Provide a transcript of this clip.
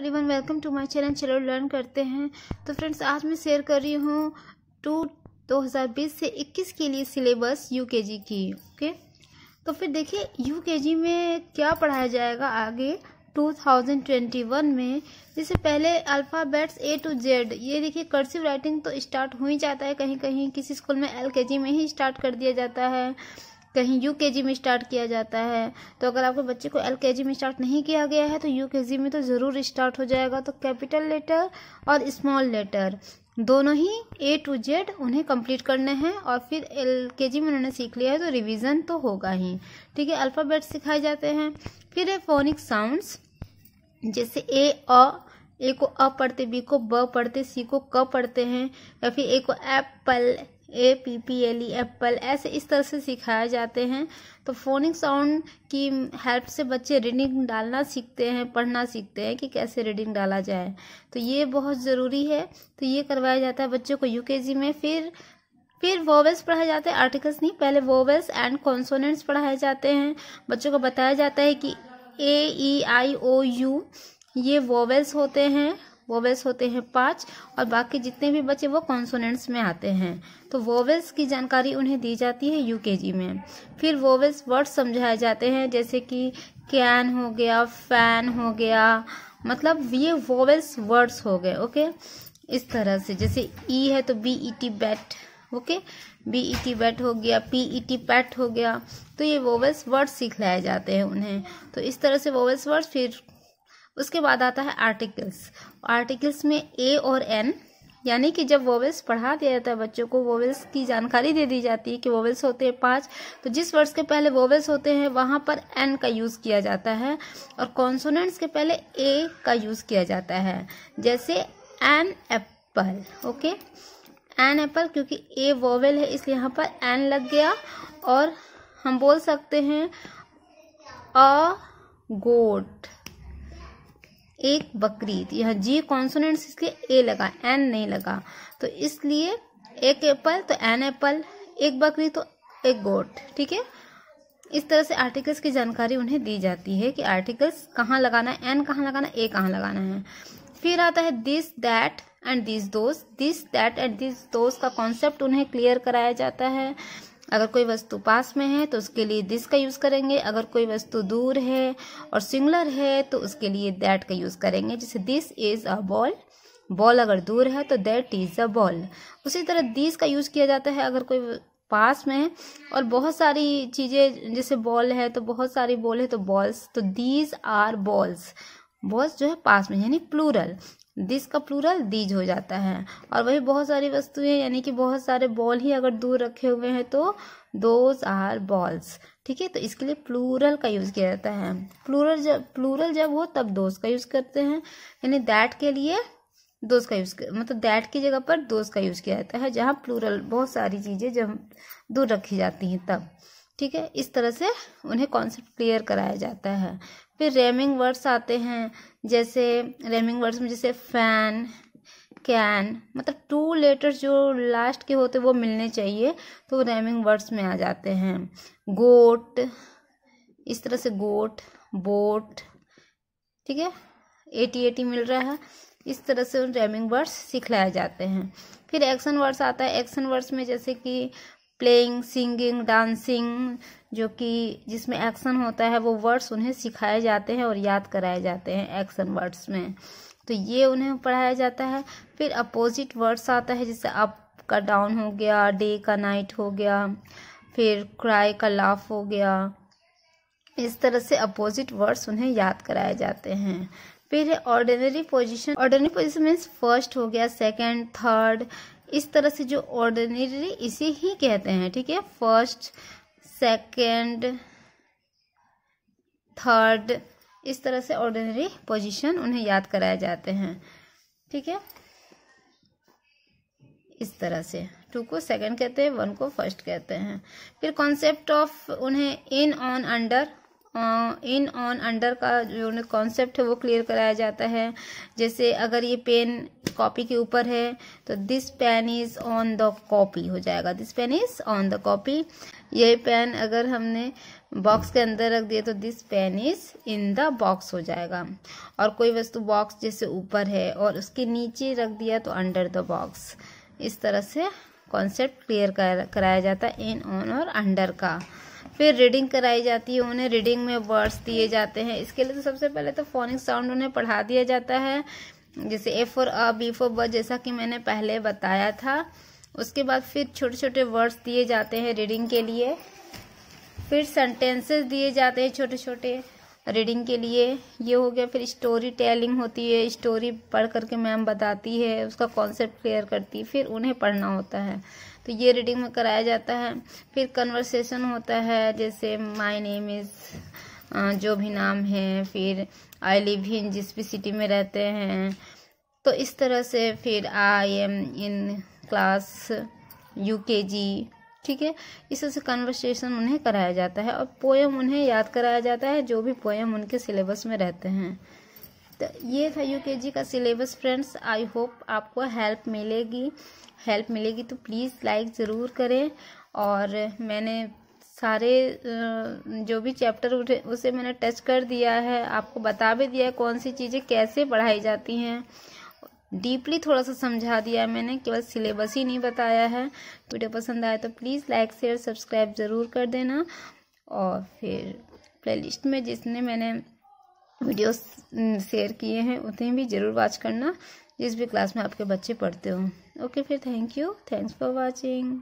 one welcome to my channel चलो learn करते हैं तो फ्रेंड्स आज मैं शेयर कर रही हूँ टू 2020 से 21 के लिए सिलेबस जी की ओके तो फिर देखिए जी में क्या पढ़ाया जाएगा आगे 2021 में जिससे पहले अल्फ़ाबेट्स ए टू जेड ये देखिए कर्सिव राइटिंग तो स्टार्ट हो ही जाता है कहीं कहीं किसी स्कूल में जी में ही स्टार्ट कर दिया जाता है कहीं यू में स्टार्ट किया जाता है तो अगर आपके बच्चे को एल में स्टार्ट नहीं किया गया है तो यू में तो ज़रूर स्टार्ट हो जाएगा तो कैपिटल लेटर और स्मॉल लेटर दोनों ही ए टू जेड उन्हें कंप्लीट करने हैं और फिर एल के जी में उन्होंने सीख लिया है तो रिवीजन तो होगा ही ठीक है अल्फ़ाबेट सिखाए जाते हैं फिर है फोनिक साउंड्स जैसे ए अ ए को अ पढ़ते बी को ब पढ़ते सी को क पढ़ते हैं या फिर ए को apple A P P L E apple ऐसे इस तरह से सिखाए जाते हैं तो फोनिक साउंड की हेल्प से बच्चे रीडिंग डालना सीखते हैं पढ़ना सीखते हैं कि कैसे रीडिंग डाला जाए तो ये बहुत ज़रूरी है तो ये करवाया जाता है बच्चों को जी में फिर फिर वोवेल्स पढ़ाए जाते हैं आर्टिकल्स नहीं पहले वोवेल्स एंड कॉन्सोनेंट्स पढ़ाए जाते हैं बच्चों को बताया जाता है कि ए ई आई ओ यू ये वोवेल्स होते हैं वोवेल्स होते हैं पांच और बाकी जितने भी बच्चे वो कॉन्सोनेंट्स में आते हैं तो वोवेल्स की जानकारी उन्हें दी जाती है यूकेजी में फिर वोवेल्स वर्ड समझाए जाते हैं जैसे कि कैन हो गया फैन हो गया मतलब ये वोवेल्स वर्ड्स हो गए ओके इस तरह से जैसे ई e है तो B E T bat okay B E T bat हो गया पी ई टी पैट हो गया तो ये वोवेल्स वर्ड सिखलाए जाते हैं उन्हें तो इस तरह से वोवेल्स वर्ड्स फिर उसके बाद आता है आर्टिकल्स आर्टिकल्स में ए और एन यानी कि जब वोवेल्स पढ़ा दिया जाता है बच्चों को वोवेल्स की जानकारी दे दी जाती है कि वोवेल्स होते हैं पाँच तो जिस वर्ड्स के पहले वोवेल्स होते हैं वहाँ पर एन का यूज़ किया जाता है और कॉन्सोनेंट्स के पहले ए का यूज़ किया जाता है जैसे an apple okay an apple क्योंकि ए वोवेल है इसलिए यहाँ पर एन लग गया और हम बोल सकते हैं अ गोट एक बकरीद यह जी कॉन्सोनेंट इसलिए ए लगा एन नहीं लगा तो इसलिए एक एप्पल तो एन एप्पल एक बकरी तो एक गोट ठीक है इस तरह से आर्टिकल्स की जानकारी उन्हें दी जाती है कि आर्टिकल्स कहाँ लगाना है एन कहाँ लगाना ए कहाँ लगाना है फिर आता है this that and this those this that and this those का कॉन्सेप्ट उन्हें क्लियर कराया जाता है अगर कोई वस्तु पास में है तो उसके लिए दिस का यूज़ करेंगे अगर कोई वस्तु दूर है और सिंगुलर है तो उसके लिए दैट का यूज़ करेंगे जैसे this is a ball ball अगर दूर है तो दैट इज़ अ बॉल उसी तरह दिस का यूज़ किया जाता है अगर कोई पास में है और बहुत सारी चीज़ें जैसे बॉल है तो बहुत सारी बॉल है तो बॉल्स तो दीज आर बॉल्स बॉस जो है पास में यानी प्लूरल दिस का प्लूरल दीज हो जाता है और वही बहुत सारी वस्तुएं यानी कि बहुत सारे बॉल ही अगर दूर रखे हुए हैं तो दोज आर बॉल्स ठीक है तो इसके लिए प्लूरल का यूज़ किया जाता है प्लूरल जब प्लूरल जब हो तब दोज का यूज़ करते हैं यानी दैट के लिए दोस्त का यूज़ मतलब दैट की जगह पर दोस्त का यूज़ किया जाता है जहाँ प्लूरल बहुत सारी चीज़ें जब दूर रखी जाती हैं तब ठीक है इस तरह से उन्हें कॉन्सेप्ट क्लियर कराया जाता है फिर रेमिंग वर्ड्स आते हैं जैसे रेमिंग वर्ड्स में जैसे फैन कैन मतलब टू लेटर्स जो लास्ट के होते वो मिलने चाहिए तो रेमिंग वर्ड्स में आ जाते हैं गोट इस तरह से गोट बोट ठीक है एटी एटी मिल रहा है इस तरह से उन रेमिंग वर्ड्स सिखलाए जाते हैं फिर एक्शन वर्ड्स आता है एक्शन वर्ड्स में जैसे कि प्लेइंग सिंगिंग डांसिंग जो कि जिसमें एक्शन होता है वो वर्ड्स उन्हें सिखाए जाते हैं और याद कराए जाते हैं एक्शन वर्ड्स में तो ये उन्हें पढ़ाया जाता है फिर अपोजिट वर्ड्स आता है जैसे अप का डाउन हो गया डे का नाइट हो गया फिर क्राई का लाफ हो गया इस तरह से अपोजिट वर्ड्स उन्हें याद कराए जाते हैं फिर ordinary position ordinary position means first हो गया सेकेंड थर्ड इस तरह से जो ऑर्डिनरी इसे ही कहते हैं ठीक है फर्स्ट सेकंड थर्ड इस तरह से ऑर्डिनरी पोजीशन उन्हें याद कराए जाते हैं ठीक है इस तरह से टू को सेकंड कहते हैं वन को फर्स्ट कहते हैं फिर कॉन्सेप्ट ऑफ उन्हें in on under in on under का जो कॉन्सेप्ट है वो क्लियर कराया जाता है जैसे अगर ये पेन कॉपी के ऊपर है तो this pen is on the copy हो जाएगा this pen is on the copy ये पेन अगर हमने बॉक्स के अंदर रख दिया तो this pen is in the box हो जाएगा और कोई वस्तु बॉक्स जैसे ऊपर है और उसके नीचे रख दिया तो अंडर द बॉक्स इस तरह से कॉन्सेप्ट क्लियर कराया जाता है इन ऑन और अंडर का फिर रीडिंग कराई जाती है उन्हें रीडिंग में वर्ड्स दिए जाते हैं इसके लिए तो सबसे पहले तो फोनिक साउंड उन्हें पढ़ा दिया जाता है जैसे ए फोर अ बी फोर ब जैसा कि मैंने पहले बताया था उसके बाद फिर छोटे छोटे वर्ड्स दिए जाते हैं रीडिंग के लिए फिर सेंटेंसेस दिए जाते हैं छोटे छोटे रीडिंग के लिए ये हो गया फिर स्टोरी टेलिंग होती है स्टोरी पढ़ करके मैम बताती है उसका कॉन्सेप्ट क्लियर करती है फिर उन्हें पढ़ना होता है तो ये रीडिंग में कराया जाता है फिर कन्वर्सेशन होता है जैसे माय नेम इज़ जो भी नाम है फिर आई लिव इन जिस भी सिटी में रहते हैं तो इस तरह से फिर I am in class U K G ठीक है इस तरह से कन्वर्सेशन उन्हें कराया जाता है और पोएम उन्हें याद कराया जाता है जो भी पोएम उनके सिलेबस में रहते हैं तो ये था यू के जी का सिलेबस फ्रेंड्स आई होप आपको हेल्प मिलेगी हेल्प मिलेगी तो प्लीज़ लाइक ज़रूर करें और मैंने सारे जो भी चैप्टर उसे मैंने टच कर दिया है आपको बता भी दिया है कौन सी चीज़ें कैसे पढ़ाई जाती हैं डीपली थोड़ा सा समझा दिया है मैंने केवल सिलेबस ही नहीं बताया है वीडियो पसंद आए तो प्लीज़ लाइक शेयर सब्सक्राइब ज़रूर कर देना और फिर प्लेलिस्ट में जिसने मैंने वीडियो शेयर किए हैं उतने भी ज़रूर वॉच करना जिस भी क्लास में आपके बच्चे पढ़ते हो ओके फिर thank you thanks for watching